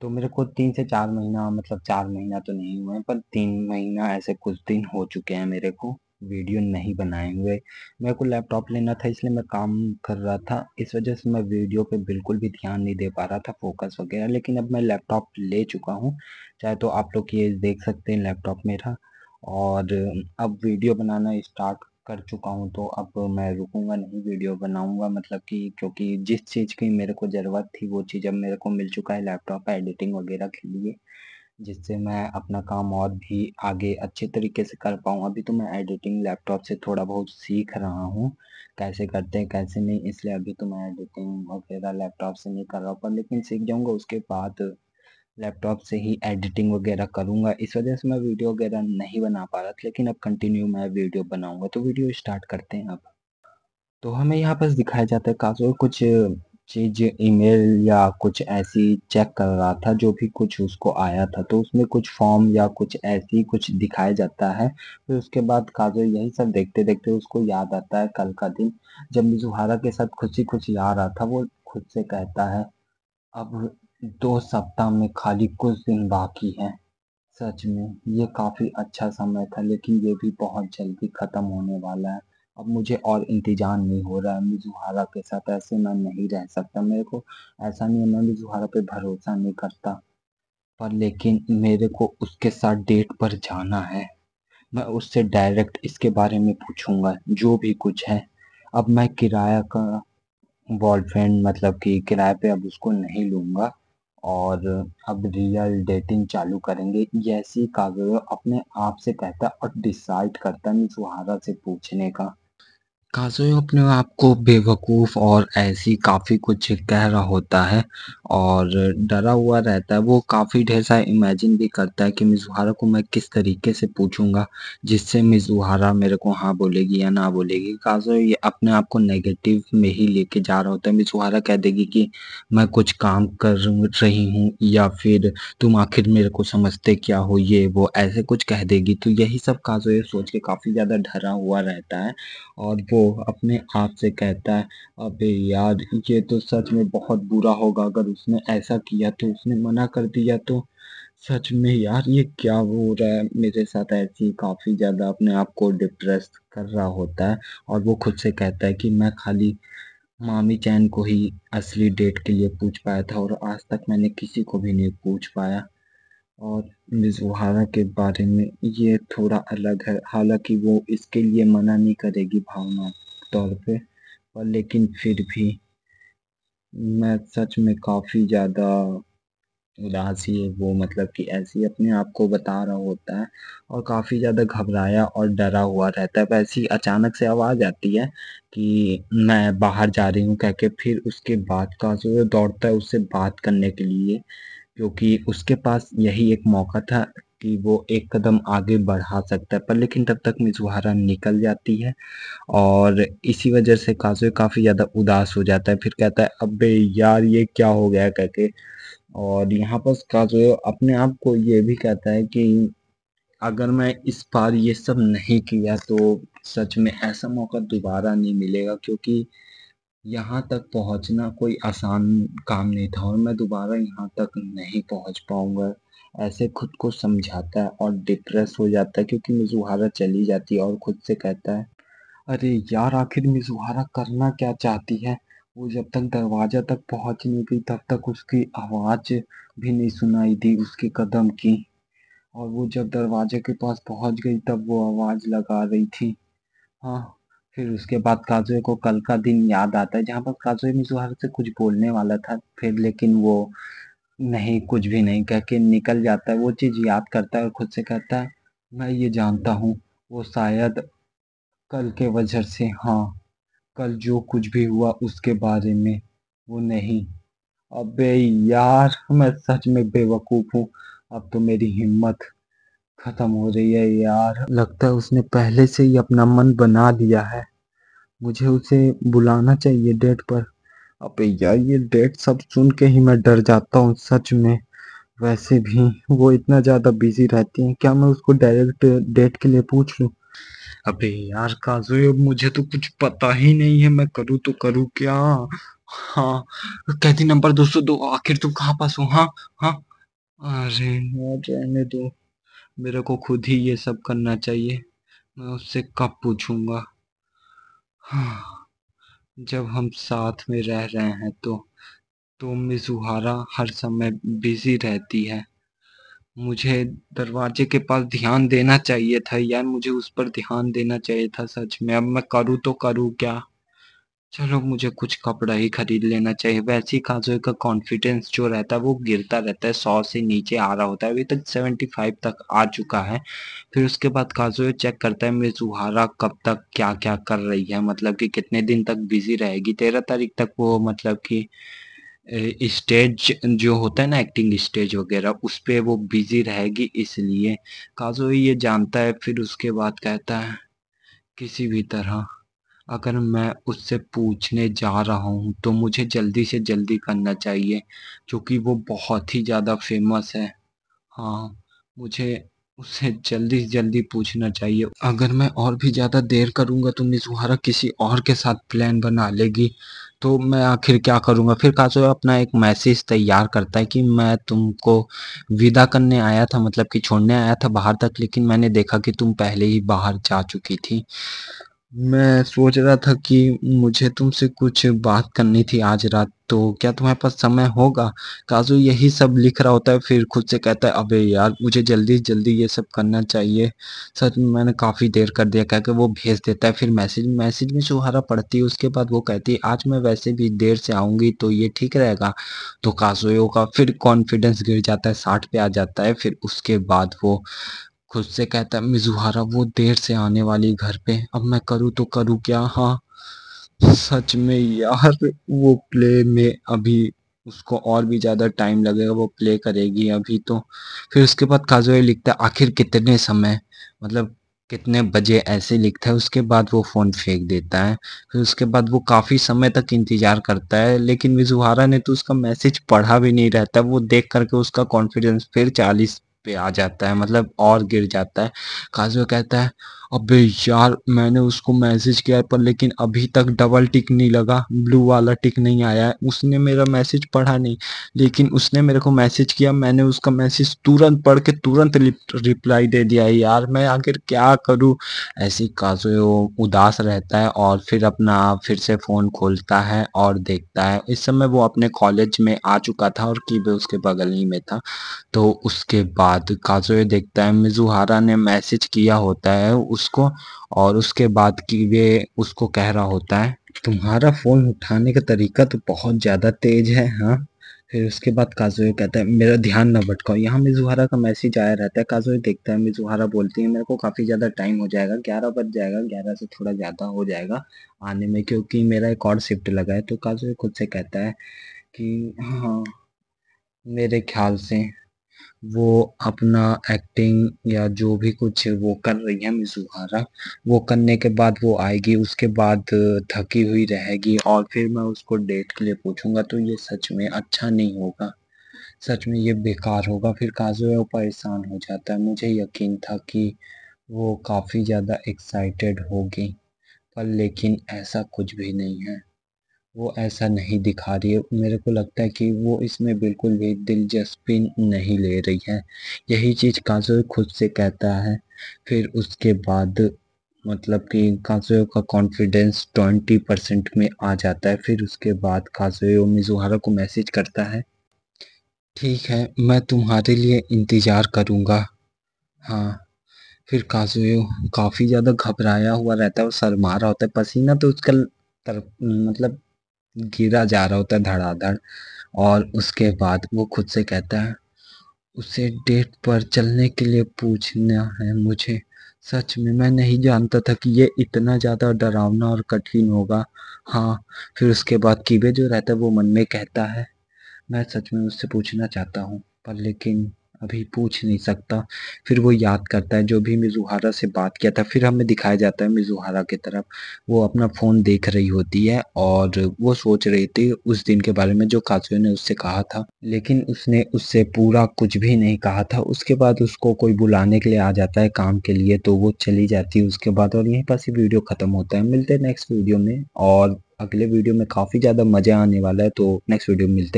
तो मेरे को तीन से चार महीना मतलब चार महीना तो नहीं हुए पर तीन महीना ऐसे कुछ दिन हो चुके हैं मेरे को वीडियो नहीं बनाए हुए मेरे को लैपटॉप लेना था इसलिए मैं काम कर रहा था इस वजह से मैं वीडियो पे बिल्कुल भी ध्यान नहीं दे पा रहा था फोकस वगैरह लेकिन अब मैं लैपटॉप ले चुका हूँ चाहे तो आप लोग ये देख सकते हैं लैपटॉप मेरा और अब वीडियो बनाना स्टार्ट कर चुका हूँ तो अब मैं रुकूंगा नहीं वीडियो बनाऊंगा मतलब कि क्योंकि जिस चीज़ की मेरे को ज़रूरत थी वो चीज़ अब मेरे को मिल चुका है लैपटॉप एडिटिंग वगैरह के लिए जिससे मैं अपना काम और भी आगे अच्छे तरीके से कर पाऊँ अभी तो मैं एडिटिंग लैपटॉप से थोड़ा बहुत सीख रहा हूँ कैसे करते हैं कैसे नहीं इसलिए अभी तो मैं एडिटिंग वगैरह लैपटॉप से नहीं कर रहा पर लेकिन सीख जाऊँगा उसके बाद लैपटॉप से ही एडिटिंग वगैरह करूँगा इस वजह से मैं वीडियो वगैरह नहीं बना पा रहा था लेकिन अब कंटिन्यू मैं वीडियो बनाऊँगा तो वीडियो स्टार्ट करते हैं अब तो हमें यहाँ पर दिखाया जाता है काजो कुछ चीज़ ईमेल या कुछ ऐसी चेक कर रहा था जो भी कुछ उसको आया था तो उसमें कुछ फॉर्म या कुछ ऐसी कुछ दिखाया जाता है फिर तो उसके बाद काजो यही सब देखते देखते उसको याद आता है कल का दिन जब मिजुहारा के साथ खुशी खुशी आ रहा था वो खुद से कहता है अब दो सप्ताह में खाली कुछ दिन बाकी हैं सच में ये काफ़ी अच्छा समय था लेकिन ये भी बहुत जल्दी ख़त्म होने वाला है अब मुझे और इंतजार नहीं हो रहा है मिजुहारा के साथ ऐसे मैं नहीं रह सकता मेरे को ऐसा नहीं है मैं मिजुहारा पे भरोसा नहीं करता पर लेकिन मेरे को उसके साथ डेट पर जाना है मैं उससे डायरेक्ट इसके बारे में पूछूंगा जो भी कुछ है अब मैं किराया का बॉयफ्रेंड मतलब कि किराए पे अब उसको नहीं लूँगा और अब रियल डेटिंग चालू करेंगे जैसी ऐसी कागज अपने आप से कहता और डिसाइड करता मिसुहारा से पूछने का काज़ोए अपने आप को बेवकूफ़ और ऐसी काफ़ी कुछ कह रहा होता है और डरा हुआ रहता है वो काफ़ी ढेर सा इमेजिन भी करता है कि मिजुहारा को मैं किस तरीके से पूछूंगा जिससे मिजुहारा मेरे को हाँ बोलेगी या ना बोलेगी काजो ये अपने आप को नेगेटिव में ही लेके जा रहा होता है मिजुहारा कह देगी कि मैं कुछ काम कर रही हूँ या फिर तुम आखिर मेरे को समझते क्या हो ये वो ऐसे कुछ कह देगी तो यही सब काज़ोए सोच के काफ़ी ज़्यादा डरा हुआ रहता है और वो वो अपने आप से कहता है अबे यार ये तो सच में बहुत बुरा होगा अगर उसने ऐसा किया तो उसने मना कर दिया तो सच में यार ये क्या हो रहा है मेरे साथ ऐसी काफ़ी ज़्यादा अपने आप को डिप्रेस कर रहा होता है और वो खुद से कहता है कि मैं खाली मामी चैन को ही असली डेट के लिए पूछ पाया था और आज तक मैंने किसी को भी नहीं पूछ पाया और मिजुहारा के बारे में ये थोड़ा अलग है हालांकि वो इसके लिए मना नहीं करेगी भावनात्मक तौर पे पर लेकिन फिर भी मैं सच में काफ़ी ज़्यादा उदास ही है वो मतलब कि ऐसे ही अपने आप को बता रहा होता है और काफ़ी ज़्यादा घबराया और डरा हुआ रहता है वैसी अचानक से आवाज़ आती है कि मैं बाहर जा रही हूँ कह के फिर उसके बाद का जो दौड़ता है उससे बात करने के लिए क्योंकि उसके पास यही एक मौका था कि वो एक कदम आगे बढ़ा सकता है पर लेकिन तब तक मिजुहारा निकल जाती है और इसी वजह से काजो काफ़ी ज़्यादा उदास हो जाता है फिर कहता है अब यार ये क्या हो गया कह के और यहाँ पर काजो अपने आप को ये भी कहता है कि अगर मैं इस बार ये सब नहीं किया तो सच में ऐसा मौका दोबारा नहीं मिलेगा क्योंकि यहाँ तक पहुँचना कोई आसान काम नहीं था और मैं दोबारा यहाँ तक नहीं पहुँच पाऊँगा ऐसे खुद को समझाता है और डिप्रेस हो जाता है क्योंकि मिजुहारा चली जाती है और खुद से कहता है अरे यार आखिर मिजुहारा करना क्या चाहती है वो जब तक दरवाज़ा तक पहुँच नहीं गई तब तक उसकी आवाज़ भी नहीं सुनाई दी उसके कदम की और वो जब दरवाजे के पास पहुँच गई तब वो आवाज़ लगा रही थी हाँ फिर उसके बाद काजुए को कल का दिन याद आता है जहाँ पर काजुए मिजुहार से कुछ बोलने वाला था फिर लेकिन वो नहीं कुछ भी नहीं कह के निकल जाता है वो चीज़ याद करता है और खुद से कहता है मैं ये जानता हूँ वो शायद कल के वजह से हाँ कल जो कुछ भी हुआ उसके बारे में वो नहीं अबे यार मैं सच में बेवकूफ़ हूँ अब तो मेरी हिम्मत खत्म हो रही है यार लगता है उसने पहले से ही अपना मन बना लिया है मुझे उसे बुलाना चाहिए डेट पर अबे यार ये डेट सब सुन के ही मैं डर जाता हूँ सच में वैसे भी वो इतना ज़्यादा बिजी रहती हैं क्या मैं उसको डायरेक्ट डेट के लिए पूछ लू अबे यार काजू अब मुझे तो कुछ पता ही नहीं है मैं करूँ तो करूँ क्या हाँ कहती नंबर दो सौ दो आखिर तुम कहाँ पास हो हाँ हाँ अरे ना जाने दो मेरे को खुद ही ये सब करना चाहिए मैं उससे कब पूछूंगा हाँ, जब हम साथ में रह रहे हैं तो तो मिजुहारा हर समय बिजी रहती है मुझे दरवाजे के पास ध्यान देना चाहिए था यार मुझे उस पर ध्यान देना चाहिए था सच में अब मैं करूँ तो करूँ क्या चलो मुझे कुछ कपड़ा ही खरीद लेना चाहिए वैसे ही काजोई का कॉन्फिडेंस जो रहता है वो गिरता रहता है सौ से नीचे आ रहा होता है अभी तक सेवेंटी फाइव तक आ चुका है फिर उसके बाद काजोल चेक करता है मिजुहारा कब तक क्या क्या कर रही है मतलब कि कितने दिन तक बिजी रहेगी तेरह तारीख तक वो मतलब कि स्टेज जो होता है ना एक्टिंग स्टेज वगैरह उस पर वो बिजी रहेगी इसलिए काजोल ये जानता है फिर उसके बाद कहता है किसी भी तरह अगर मैं उससे पूछने जा रहा हूँ तो मुझे जल्दी से जल्दी करना चाहिए क्योंकि वो बहुत ही ज़्यादा फेमस है हाँ मुझे उससे जल्दी से जल्दी पूछना चाहिए अगर मैं और भी ज़्यादा देर करूँगा तो मिजुहारा किसी और के साथ प्लान बना लेगी तो मैं आखिर क्या करूँगा फिर काजो अपना एक मैसेज तैयार करता है कि मैं तुमको विदा करने आया था मतलब कि छोड़ने आया था बाहर तक लेकिन मैंने देखा कि तुम पहले ही बाहर जा चुकी थी मैं सोच रहा था कि मुझे तुमसे कुछ बात करनी थी आज रात तो क्या तुम्हारे पास समय होगा काजू यही सब लिख रहा होता है फिर खुद से कहता है अबे यार मुझे जल्दी जल्दी ये सब करना चाहिए सर मैंने काफ़ी देर कर दिया क्या वो भेज देता है फिर मैसेज मैसेज में सुहारा पड़ती है उसके बाद वो कहती है आज मैं वैसे भी देर से आऊँगी तो ये ठीक रहेगा तो काजू का फिर कॉन्फिडेंस गिर जाता है साठ पे आ जाता है फिर उसके बाद वो खुद से कहता है मिजुहारा वो देर से आने वाली घर पे अब मैं करूँ तो करूँ क्या हाँ सच में यार वो प्ले में अभी उसको और भी ज़्यादा टाइम लगेगा वो प्ले करेगी अभी तो फिर उसके बाद काजोए लिखता है आखिर कितने समय मतलब कितने बजे ऐसे लिखता है उसके बाद वो फ़ोन फेंक देता है फिर उसके बाद वो काफ़ी समय तक इंतज़ार करता है लेकिन मिजुहारा ने तो उसका मैसेज पढ़ा भी नहीं रहता वो देख करके उसका कॉन्फिडेंस फिर चालीस पे आ जाता है मतलब और गिर जाता है काजू कहता है अबे यार मैंने उसको मैसेज किया पर लेकिन अभी तक डबल टिक नहीं लगा ब्लू वाला टिक नहीं आया है उसने मेरा मैसेज पढ़ा नहीं लेकिन उसने मेरे को मैसेज किया मैंने उसका मैसेज तुरंत पढ़ के तुरंत रिप्लाई दे दिया है यार मैं आखिर क्या करूँ ऐसे काजो उदास रहता है और फिर अपना फिर से फ़ोन खोलता है और देखता है इस समय वो अपने कॉलेज में आ चुका था और की उसके बगल ही में था तो उसके बाद काजो देखता है मिजुहारा ने मैसेज किया होता है उसको और उसके बाद की वे उसको कह रहा होता है तुम्हारा फ़ोन उठाने का तरीका तो बहुत ज़्यादा तेज है हाँ फिर उसके बाद काजोए कहता है मेरा ध्यान न भटकाओ यहाँ मिजुहारा का मैसेज आया रहता है काजोए देखता है मिजुहारा बोलती है मेरे को काफ़ी ज़्यादा टाइम हो जाएगा ग्यारह बज जाएगा ग्यारह से थोड़ा ज़्यादा हो जाएगा आने में क्योंकि मेरा एक और शिफ्ट लगा है तो काजोए खुद से कहता है कि हाँ मेरे ख्याल से वो अपना एक्टिंग या जो भी कुछ है वो कर रही है मिजुहारा वो करने के बाद वो आएगी उसके बाद थकी हुई रहेगी और फिर मैं उसको डेट के लिए पूछूंगा तो ये सच में अच्छा नहीं होगा सच में ये बेकार होगा फिर काजुए परेशान हो जाता है मुझे यकीन था कि वो काफ़ी ज़्यादा एक्साइटेड होगी पर लेकिन ऐसा कुछ भी नहीं है वो ऐसा नहीं दिखा रही है मेरे को लगता है कि वो इसमें बिल्कुल भी दिलचस्पी नहीं ले रही है यही चीज़ कांसो खुद से कहता है फिर उसके बाद मतलब कि काजोयो का कॉन्फिडेंस ट्वेंटी परसेंट में आ जाता है फिर उसके बाद काजोयो मिजुहारा को मैसेज करता है ठीक है मैं तुम्हारे लिए इंतज़ार करूँगा हाँ फिर काजोयो काफ़ी ज़्यादा घबराया हुआ रहता है और सर रहा होता है पसीना तो उसका तर, मतलब गिरा जा रहा होता है धड़ाधड़ और उसके बाद वो खुद से कहता है उसे डेट पर चलने के लिए पूछना है मुझे सच में मैं नहीं जानता था कि ये इतना ज़्यादा डरावना और कठिन होगा हाँ फिर उसके बाद कीबे जो रहता है वो मन में कहता है मैं सच में उससे पूछना चाहता हूँ पर लेकिन अभी पूछ नहीं सकता फिर वो याद करता है जो भी मिजुहारा से बात किया था फिर हमें दिखाया जाता है मिजुहारा की तरफ वो अपना फ़ोन देख रही होती है और वो सोच रही थी उस दिन के बारे में जो काजुए ने उससे कहा था लेकिन उसने उससे पूरा कुछ भी नहीं कहा था उसके बाद उसको कोई बुलाने के लिए आ जाता है काम के लिए तो वो चली जाती है उसके बाद और यहीं पर ही वीडियो ख़त्म होता है मिलते हैं नेक्स्ट वीडियो में और अगले वीडियो में काफ़ी ज़्यादा मज़ा आने वाला है तो नेक्स्ट वीडियो में मिलते हैं